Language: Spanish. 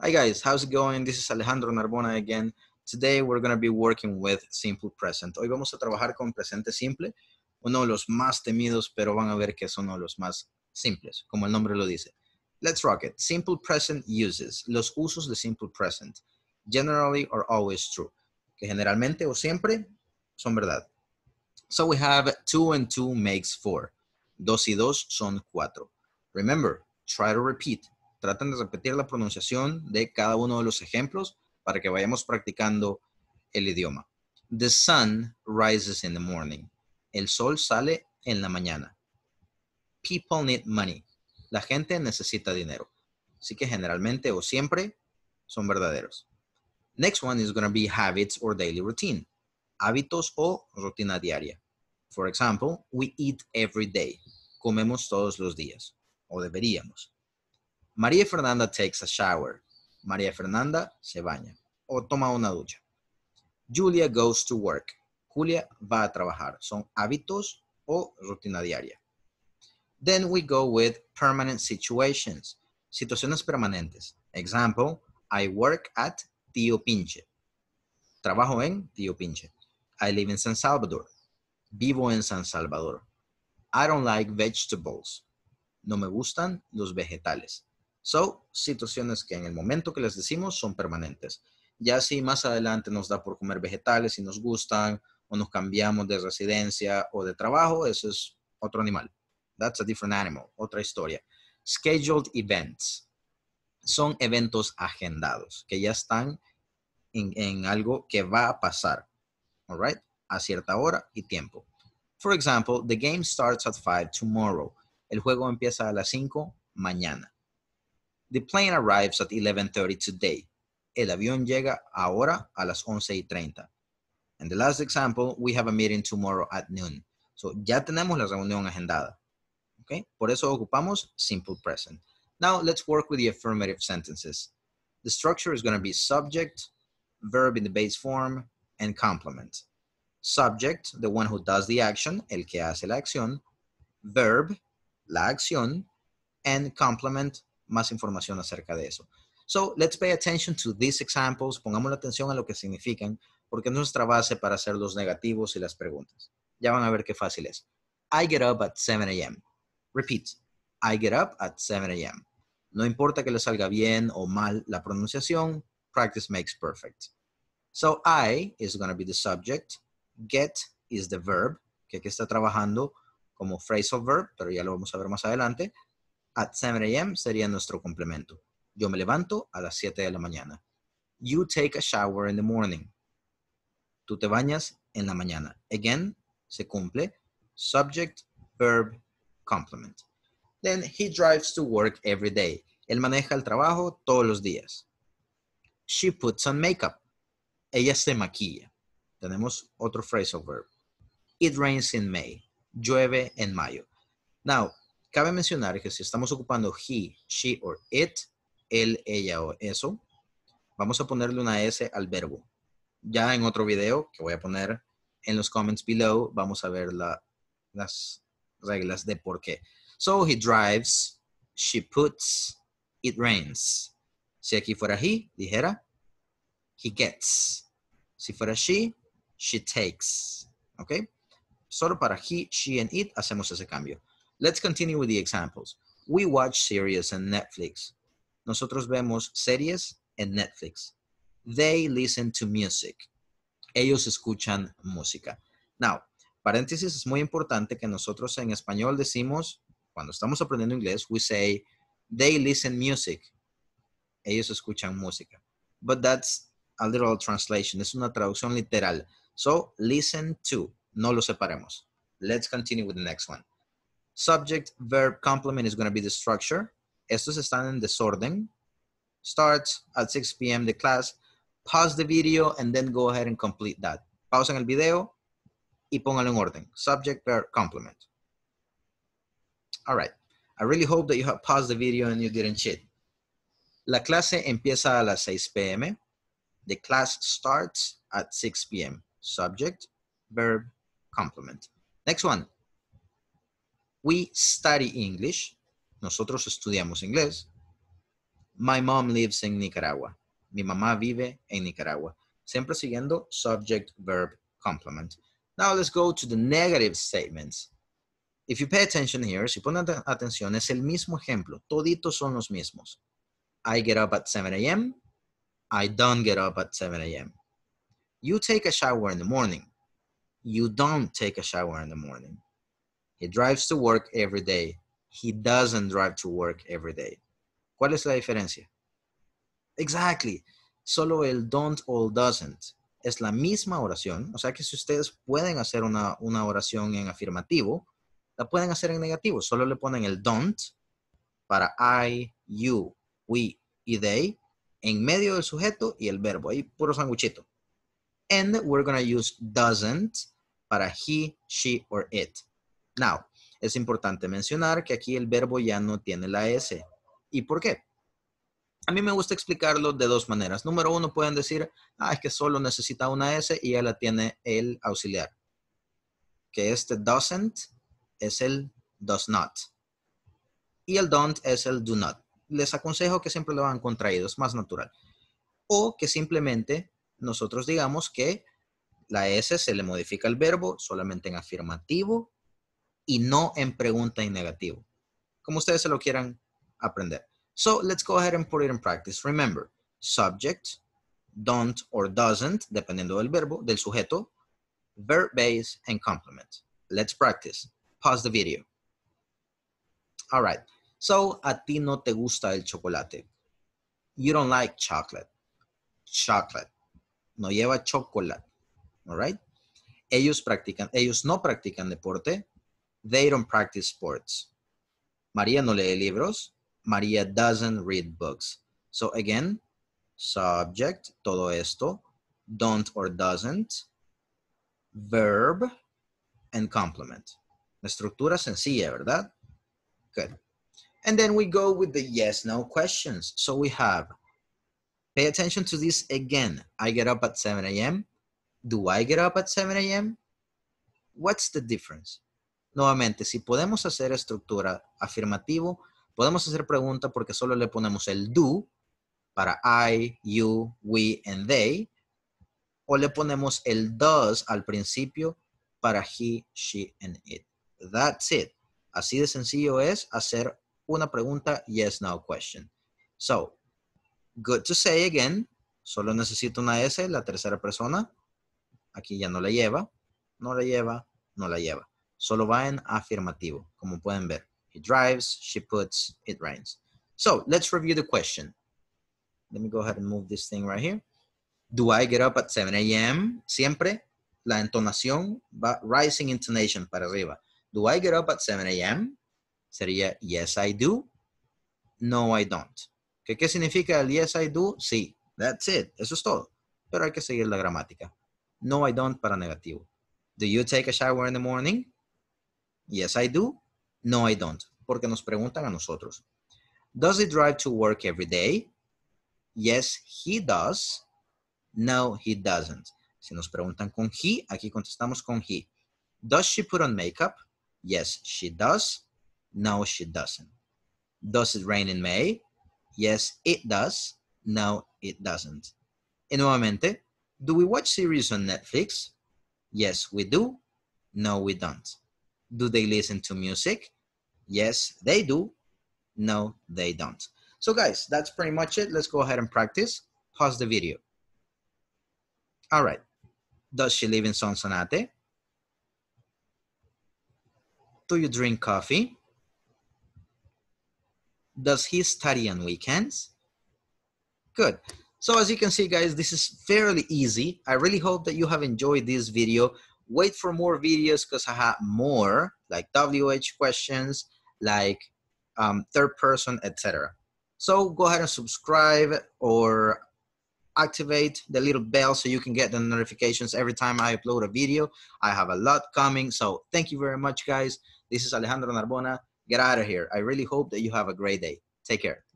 Hi guys, how's it going? This is Alejandro Narbona again. Today we're going to be working with Simple Present. Hoy vamos a trabajar con presente simple, uno de los más temidos, pero van a ver que es uno de los más simples, como el nombre lo dice. Let's rock it. Simple Present uses. Los usos de Simple Present. Generally or always true. Que generalmente o siempre son verdad. So we have two and two makes four. Dos y dos son cuatro. Remember, try to repeat. traten de repetir la pronunciación de cada uno de los ejemplos para que vayamos practicando el idioma. The sun rises in the morning. El sol sale en la mañana. People need money. La gente necesita dinero. Así que generalmente o siempre son verdaderos. Next one is going to be habits or daily routine. Hábitos o rutina diaria. For example, we eat every day. Comemos todos los días. O deberíamos. María Fernanda takes a shower. María Fernanda se baña o toma una ducha. Julia goes to work. Julia va a trabajar. Son hábitos o rutina diaria. Then we go with permanent situations. Situaciones permanentes. Example, I work at Tío Pinche. Trabajo en Tío Pinche. I live in San Salvador. Vivo en San Salvador. I don't like vegetables. No me gustan los vegetales. So, situaciones que en el momento que les decimos son permanentes. Ya si más adelante nos da por comer vegetales y nos gustan o nos cambiamos de residencia o de trabajo, eso es otro animal. That's a different animal, otra historia. Scheduled events son eventos agendados que ya están en, en algo que va a pasar, all right? A cierta hora y tiempo. For example, the game starts at 5 tomorrow. El juego empieza a las 5 mañana. The plane arrives at 11.30 today. El avión llega ahora a las 11.30. And the last example, we have a meeting tomorrow at noon. So ya tenemos la reunión agendada. Okay? Por eso ocupamos simple present. Now let's work with the affirmative sentences. The structure is going to be subject, verb in the base form, and complement. Subject, the one who does the action, el que hace la acción. Verb, la acción. And complement, más información acerca de eso. So, let's pay attention to these examples. Pongamos la atención a lo que significan, porque es nuestra base para hacer los negativos y las preguntas. Ya van a ver qué fácil es. I get up at 7 a.m. Repeat. I get up at 7 a.m. No importa que le salga bien o mal la pronunciación, practice makes perfect. So, I is going to be the subject. Get is the verb, que aquí está trabajando como phrasal verb, pero ya lo vamos a ver más adelante. At 7 a.m. sería nuestro complemento. Yo me levanto a las 7 de la mañana. You take a shower in the morning. Tú te bañas en la mañana. Again, se cumple. Subject, verb, complement. Then he drives to work every day. Él maneja el trabajo todos los días. She puts on makeup. Ella se maquilla. Tenemos otro phrasal verb. It rains in May. Llueve en mayo. Now, Cabe mencionar que si estamos ocupando he, she or it, él, ella o eso, vamos a ponerle una S al verbo. Ya en otro video que voy a poner en los comments below, vamos a ver las reglas de por qué. So he drives, she puts, it rains. Si aquí fuera he, dijera he gets. Si fuera she, she takes. ¿Ok? Solo para he, she and it hacemos ese cambio. Let's continue with the examples. We watch series on Netflix. Nosotros vemos series en Netflix. They listen to music. Ellos escuchan música. Now, paréntesis es muy importante que nosotros en español decimos, cuando estamos aprendiendo inglés, we say, they listen music. Ellos escuchan música. But that's a literal translation. Es una traducción literal. So, listen to. No lo separemos. Let's continue with the next one. Subject, verb, complement is going to be the structure. Estos están en desorden. Starts at 6 p.m. the class. Pause the video and then go ahead and complete that. Pausen el video y pónganlo en orden. Subject, verb, complement. All right. I really hope that you have paused the video and you didn't cheat. La clase empieza a las 6 p.m. The class starts at 6 p.m. Subject, verb, complement. Next one. We study English. Nosotros estudiamos inglés. My mom lives in Nicaragua. Mi mamá vive en Nicaragua. Siempre siguiendo subject, verb, complement. Now let's go to the negative statements. If you pay attention here, si ponen atención, es el mismo ejemplo. Toditos son los mismos. I get up at 7 a.m. I don't get up at 7 a.m. You take a shower in the morning. You don't take a shower in the morning. He drives to work every day. He doesn't drive to work every day. ¿Cuál es la diferencia? Exactly. Solo el don't o doesn't. Es la misma oración. O sea que si ustedes pueden hacer una, oración en afirmativo, la pueden hacer en negativo. Solo le ponen el don't para I, you, we y they en medio del sujeto y el verbo. Ahí puro sanguchito. And we're going to use doesn't para he, she or it. Now, es importante mencionar que aquí el verbo ya no tiene la S. ¿Y por qué? A mí me gusta explicarlo de dos maneras. Número uno, pueden decir, ah, es que solo necesita una S y ya la tiene el auxiliar. Que este doesn't es el does not. Y el don't es el do not. Les aconsejo que siempre lo hagan contraído, es más natural. O que simplemente nosotros digamos que la S se le modifica al verbo solamente en afirmativo y no en pregunta y negativo. Como ustedes se lo quieran aprender. So let's go ahead and put it in practice. Remember, subject, don't or doesn't, dependiendo del verbo, del sujeto, verb base, and complement. Let's practice. Pause the video. All right. So, a ti no te gusta el chocolate. You don't like chocolate. Chocolate. No lleva chocolate. All right. Ellos practican, ellos no practican deporte. They don't practice sports. María no lee libros. María doesn't read books. So again, subject, todo esto, don't or doesn't, verb, and complement. La estructura sencilla, ¿verdad? Good. And then we go with the yes, no questions. So we have, pay attention to this again. I get up at 7 a.m. Do I get up at 7 a.m.? What's the difference? Nuevamente, si podemos hacer estructura afirmativo, podemos hacer pregunta porque solo le ponemos el do para I, you, we, and they, o le ponemos el does al principio para he, she, and it. That's it. Así de sencillo es hacer una pregunta yes, no question. So, good to say again. Solo necesito una S, la tercera persona. Aquí ya no la lleva, no la lleva, no la lleva. Solo va en afirmativo, como pueden ver. He drives, she puts, it rains. So let's review the question. Let me go ahead and move this thing right here. Do I get up at 7 a.m.? Siempre la entonación va rising intonation para arriba. Do I get up at 7 a.m.? Sería yes I do. No I don't. ¿Qué, ¿Qué significa el yes I do? Sí. That's it. Eso es todo. Pero hay que seguir la gramática. No I don't para negativo. Do you take a shower in the morning? Yes, I do. No, I don't. Porque nos preguntan a nosotros. Does he drive to work every day? Yes, he does. No, he doesn't. Si nos preguntan con he, aquí contestamos con he. Does she put on makeup? Yes, she does. No, she doesn't. Does it rain in May? Yes, it does. No, it doesn't. Y nuevamente, do we watch series on Netflix? Yes, we do. No, we don't. Do they listen to music? Yes, they do. No, they don't. So guys, that's pretty much it. Let's go ahead and practice. Pause the video. All right. Does she live in Sonsonate? Do you drink coffee? Does he study on weekends? Good. So as you can see, guys, this is fairly easy. I really hope that you have enjoyed this video wait for more videos because I have more like WH questions, like um, third person, etc. So go ahead and subscribe or activate the little bell so you can get the notifications every time I upload a video. I have a lot coming. So thank you very much, guys. This is Alejandro Narbona. Get out of here. I really hope that you have a great day. Take care.